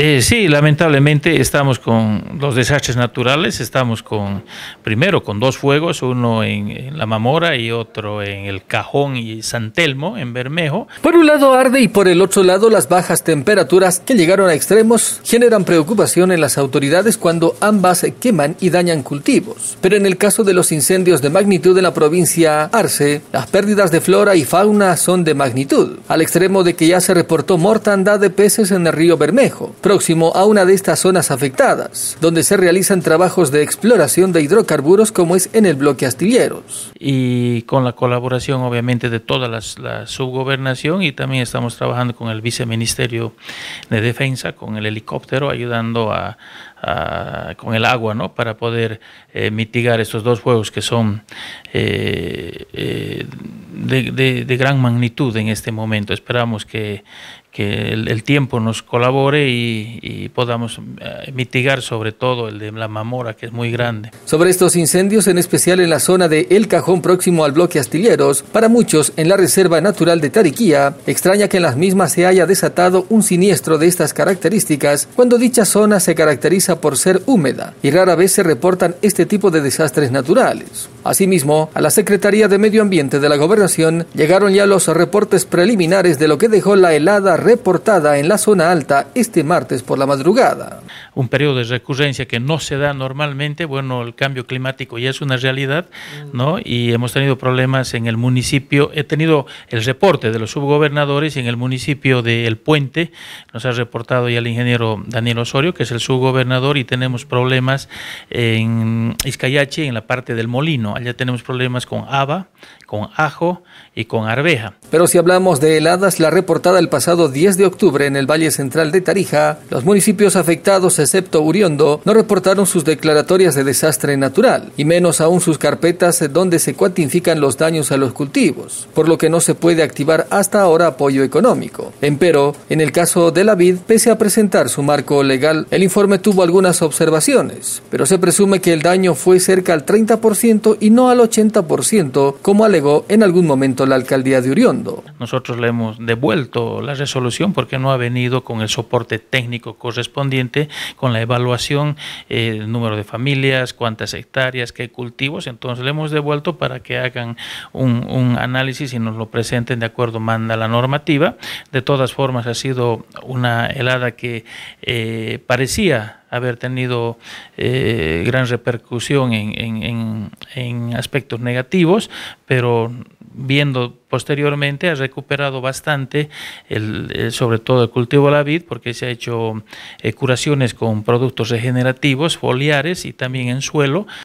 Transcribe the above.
Eh, sí, lamentablemente estamos con los desastres naturales, estamos con, primero con dos fuegos, uno en, La Mamora y otro en el Cajón y San Telmo, en Bermejo. Por un lado arde y por el otro lado las bajas temperaturas que llegaron a extremos generan preocupación en las autoridades cuando ambas queman y dañan cultivos. Pero en el caso de los incendios de magnitud en la provincia Arce, las pérdidas de flora y fauna son de magnitud, al extremo de que ya se reportó mortandad de peces en el río Bermejo próximo a una de estas zonas afectadas, donde se realizan trabajos de exploración de hidrocarburos como es en el bloque Astilleros. Y con la colaboración obviamente de toda la, subgobernación y también estamos trabajando con el viceministerio de defensa, con el helicóptero, ayudando a, con el agua, ¿no? Para poder eh, mitigar estos dos fuegos que son eh, eh, de, gran magnitud en este momento. Esperamos que, que el, tiempo nos colabore y, podamos eh, mitigar sobre todo el de la mamora, que es muy grande. Sobre estos incendios, en especial en la zona de El Cajón próximo al bloque Astilleros, para muchos en la Reserva Natural de Tariquía, extraña que en las mismas se haya desatado un siniestro de estas características cuando dicha zona se caracteriza por ser húmeda y rara vez se reportan este tipo de desastres naturales. Asimismo, a la Secretaría de Medio Ambiente de la Gobernación llegaron ya los reportes preliminares de lo que dejó la helada reportada en la zona alta este martes por la madrugada. Un periodo de recurrencia que no se da normalmente, bueno, el cambio climático ya es una realidad, mm. ¿no? Y hemos tenido problemas en el municipio, he tenido el reporte de los subgobernadores en el municipio de El Puente, nos ha reportado ya el ingeniero Daniel Osorio, que es el subgobernador, y tenemos problemas en Iscayache, en la parte del molino allá tenemos problemas con ABA, con ajo y con arveja. Pero si hablamos de heladas, la reportada el pasado 10 de octubre en el Valle Central de Tarija, los municipios afectados, excepto Uriondo, no reportaron sus declaratorias de desastre natural, y menos aún sus carpetas donde se cuantifican los daños a los cultivos, por lo que no se puede activar hasta ahora apoyo económico. Empero, en el caso de la vid, pese a presentar su marco legal, el informe tuvo algunas observaciones, pero se presume que el daño fue cerca al 30% y no al 80%, como alegó en algún momento la alcaldía de Uriondo. Nosotros le hemos devuelto la resolución porque no ha venido con el soporte técnico correspondiente, con la evaluación, eh, el número de familias, cuántas hectáreas, qué cultivos, entonces le hemos devuelto para que hagan un, análisis y nos lo presenten de acuerdo manda la normativa. De todas formas ha sido una helada que eh, parecía haber tenido eh, gran repercusión en, en, aspectos negativos, pero viendo posteriormente ha recuperado bastante, el, eh, sobre todo el cultivo de la vid, porque se ha hecho eh, curaciones con productos regenerativos, foliares y también en suelo.